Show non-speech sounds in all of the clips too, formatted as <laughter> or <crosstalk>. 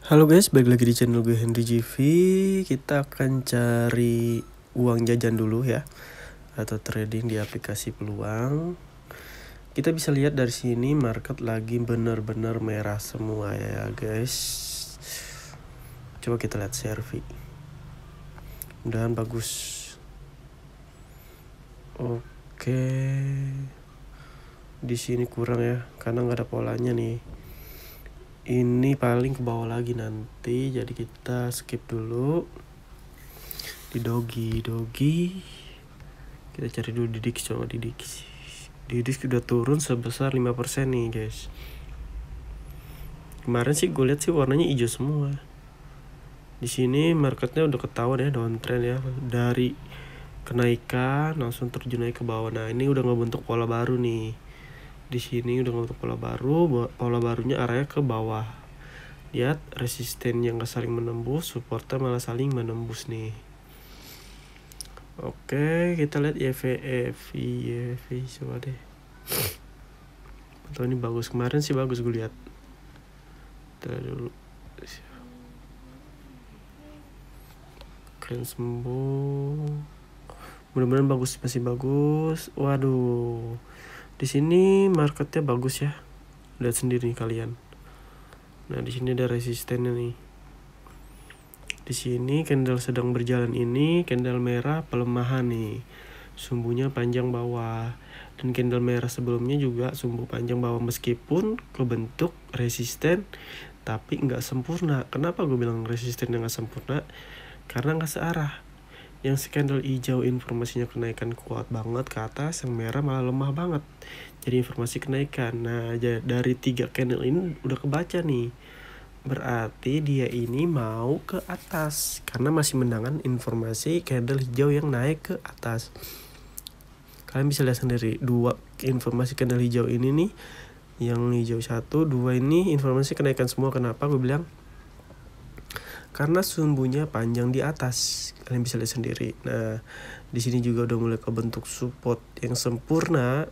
Halo guys, balik lagi di channel gue Henry GV Kita akan cari uang jajan dulu ya Atau trading di aplikasi peluang Kita bisa lihat dari sini market lagi bener-bener merah semua ya guys Coba kita lihat CRV Mudahan bagus Oke di sini kurang ya Karena nggak ada polanya nih ini paling ke bawah lagi nanti jadi kita skip dulu di dogi dogi kita cari dulu didik coba didik. Didik sudah udah turun sebesar 5% nih guys kemarin sih gue lihat sih warnanya hijau semua di sini marketnya udah ketahuan ya downtrend ya dari kenaikan langsung terjun naik ke bawah nah ini udah ngebentuk pola baru nih di sini udah ngeliat pola baru pola barunya arahnya ke bawah lihat resisten yang gak saling menembus supportnya malah saling menembus nih oke kita lihat YVF e evf e coba deh atau ini bagus kemarin sih bagus gue lihat terus dulu keren sembuh mudah-mudahan bagus masih bagus waduh di sini marketnya bagus ya lihat sendiri kalian nah di sini ada resistennya nih di sini candle sedang berjalan ini candle merah pelemahan nih sumbunya panjang bawah dan candle merah sebelumnya juga sumbu panjang bawah meskipun kebentuk resisten tapi nggak sempurna kenapa gue bilang resisten nggak sempurna karena nggak searah yang si candle hijau informasinya kenaikan kuat banget ke atas, yang merah malah lemah banget. Jadi informasi kenaikan. Nah, dari tiga candle ini udah kebaca nih. Berarti dia ini mau ke atas karena masih menangan informasi candle hijau yang naik ke atas. Kalian bisa lihat sendiri dua informasi candle hijau ini nih yang hijau satu dua ini informasi kenaikan semua kenapa gue bilang karena sumbunya panjang di atas kalian bisa lihat sendiri nah di sini juga udah mulai kebentuk support yang sempurna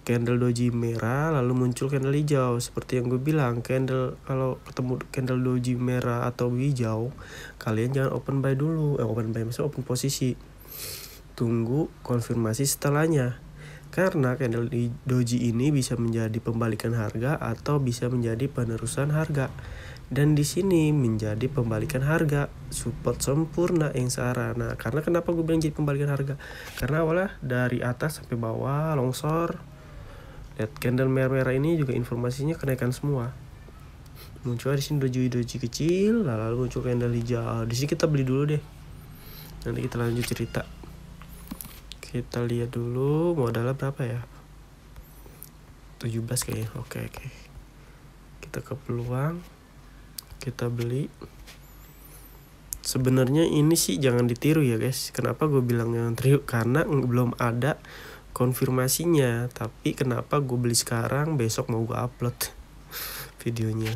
candle doji merah lalu muncul candle hijau seperti yang gue bilang candle kalau ketemu candle doji merah atau hijau kalian jangan open buy dulu eh, open buy maksudnya open posisi tunggu konfirmasi setelahnya karena candle doji ini bisa menjadi pembalikan harga atau bisa menjadi penerusan harga dan di sini menjadi pembalikan harga support sempurna yang searah nah karena kenapa gue bilang jadi pembalikan harga karena awalnya dari atas sampai bawah longsor lihat candle merah-merah ini juga informasinya kenaikan semua muncul di sini doji-doji kecil lalu muncul candle hijau ah, di sini kita beli dulu deh nanti kita lanjut cerita kita lihat dulu modalnya berapa ya 17 kayaknya oke oke kita ke peluang kita beli sebenarnya ini sih jangan ditiru ya guys kenapa gue bilang yang tiru <laughs> karena belum ada konfirmasinya tapi kenapa gue beli sekarang besok mau gue upload <laughs> videonya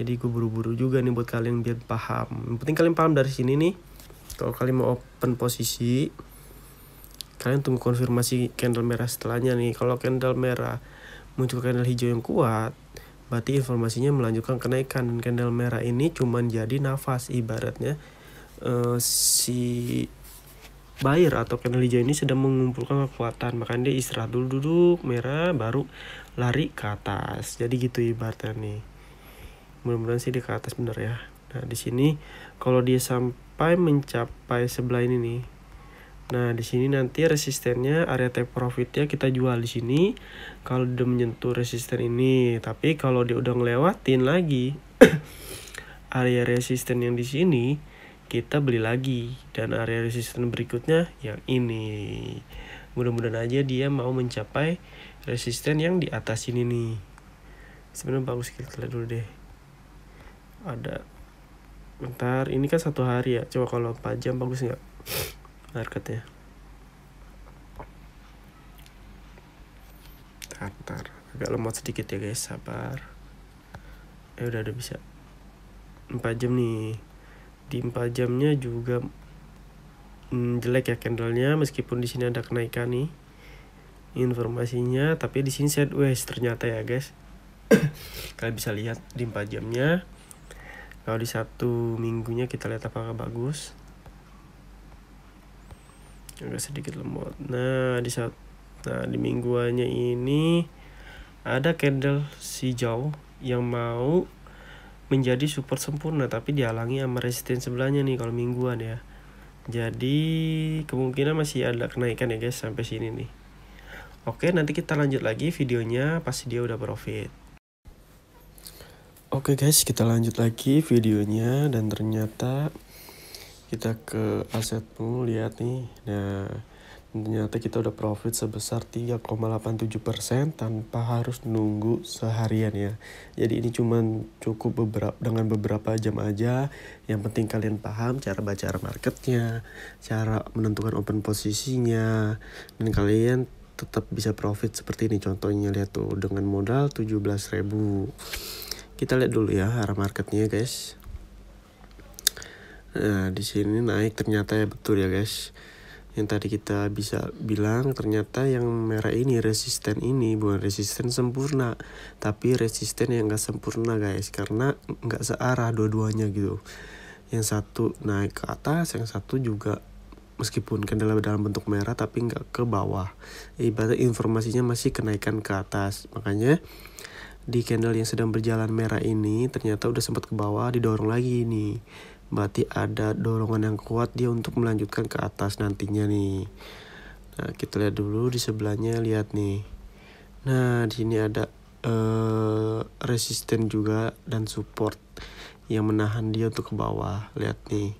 jadi gue buru-buru juga nih buat kalian biar paham yang penting kalian paham dari sini nih kalau kalian mau open posisi kalian tunggu konfirmasi candle merah setelahnya nih kalau candle merah muncul candle hijau yang kuat berarti informasinya melanjutkan kenaikan dan candle merah ini cuman jadi nafas ibaratnya uh, si buyer atau candle hijau ini sedang mengumpulkan kekuatan makanya dia istirahat dulu duduk merah baru lari ke atas jadi gitu ibaratnya nih mudah-mudahan sih dia ke atas bener ya nah di sini kalau dia sampai mencapai sebelah ini nih Nah, di sini nanti resistennya area take profitnya kita jual di sini kalau udah menyentuh resisten ini. Tapi kalau dia udah ngelewatin lagi <coughs> area resisten yang di sini, kita beli lagi dan area resisten berikutnya yang ini. Mudah-mudahan aja dia mau mencapai resisten yang di atas ini nih. Sebenarnya bagus kita lihat dulu deh. Ada bentar ini kan satu hari ya coba kalau 4 jam bagus nggak Arkadaya. Tatar. Agak lemot sedikit ya guys, sabar. Eh udah udah bisa. Empat jam nih. Di empat jamnya juga hmm, jelek ya candlenya meskipun di sini ada kenaikan nih informasinya tapi di sini sideways ternyata ya guys <coughs> kalian bisa lihat di 4 jamnya kalau di satu minggunya kita lihat apakah bagus agak sedikit lemot nah di saat nah di mingguannya ini ada candle si jauh yang mau menjadi support sempurna tapi dihalangi sama resisten sebelahnya nih kalau mingguan ya jadi kemungkinan masih ada kenaikan ya guys sampai sini nih oke nanti kita lanjut lagi videonya pas dia udah profit oke guys kita lanjut lagi videonya dan ternyata kita ke aset pool lihat nih nah ternyata kita udah profit sebesar 3,87% tanpa harus nunggu seharian ya. Jadi ini cuman cukup beberapa dengan beberapa jam aja. Yang penting kalian paham cara baca marketnya, cara menentukan open posisinya, dan kalian tetap bisa profit seperti ini contohnya lihat tuh dengan modal 17.000. Kita lihat dulu ya arah marketnya guys. Nah, di sini naik ternyata ya betul ya guys. Yang tadi kita bisa bilang ternyata yang merah ini resisten ini bukan resisten sempurna, tapi resisten yang enggak sempurna guys karena enggak searah dua-duanya gitu. Yang satu naik ke atas, yang satu juga meskipun kendala dalam bentuk merah tapi enggak ke bawah. Ibarat informasinya masih kenaikan ke atas. Makanya di candle yang sedang berjalan merah ini ternyata udah sempat ke bawah didorong lagi nih berarti ada dorongan yang kuat dia untuk melanjutkan ke atas nantinya nih nah kita lihat dulu di sebelahnya lihat nih nah di sini ada uh, resisten juga dan support yang menahan dia untuk ke bawah lihat nih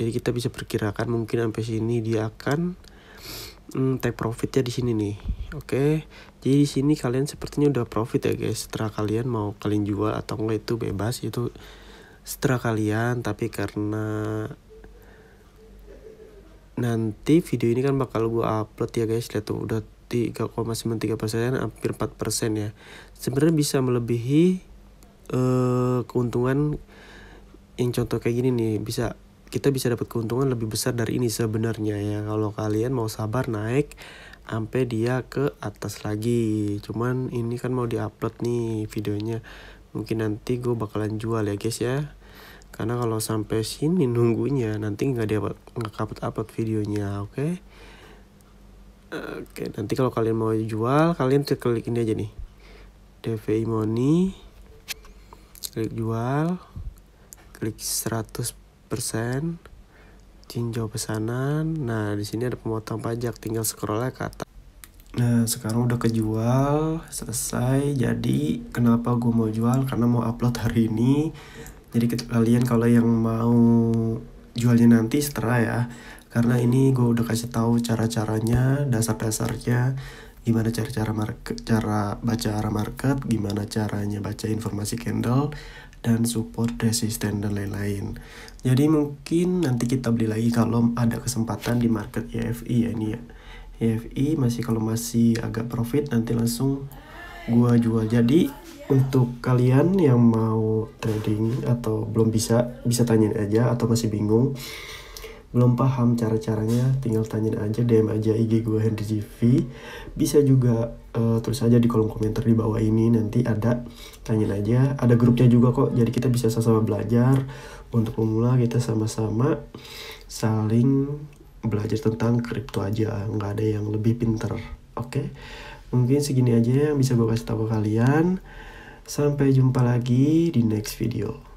jadi kita bisa perkirakan mungkin sampai sini dia akan hmm, take take ya di sini nih oke okay? jadi di sini kalian sepertinya udah profit ya guys setelah kalian mau kalian jual atau enggak itu bebas itu setelah kalian tapi karena nanti video ini kan bakal gue upload ya guys lihat tuh udah 3,93 persen hampir 4 persen ya sebenarnya bisa melebihi uh, keuntungan yang contoh kayak gini nih bisa kita bisa dapat keuntungan lebih besar dari ini sebenarnya ya kalau kalian mau sabar naik sampai dia ke atas lagi cuman ini kan mau diupload nih videonya mungkin nanti gue bakalan jual ya guys ya karena kalau sampai sini nunggunya nanti nggak dapat nggak dapat upload videonya oke okay? oke okay, nanti kalau kalian mau jual kalian klik ini aja nih DVI Money klik jual klik 100% tinjau pesanan nah di sini ada pemotong pajak tinggal scroll ke atas Nah sekarang udah kejual selesai jadi kenapa gue mau jual karena mau upload hari ini jadi kalian kalau yang mau jualnya nanti setelah ya karena ini gue udah kasih tahu cara-caranya dasar-dasarnya gimana cara-cara market cara baca arah market gimana caranya baca informasi candle dan support resisten dan lain-lain jadi mungkin nanti kita beli lagi kalau ada kesempatan di market EFI ya ini ya EFI masih kalau masih agak profit nanti langsung gua jual. Jadi untuk kalian yang mau trading atau belum bisa bisa tanyain aja atau masih bingung belum paham cara caranya tinggal tanyain aja DM aja IG gua Henry GV bisa juga uh, eh, terus aja di kolom komentar di bawah ini nanti ada tanyain aja ada grupnya juga kok jadi kita bisa sama-sama belajar untuk pemula kita sama-sama saling belajar tentang kripto aja nggak ada yang lebih pinter oke okay? mungkin segini aja yang bisa gue kasih tahu ke kalian sampai jumpa lagi di next video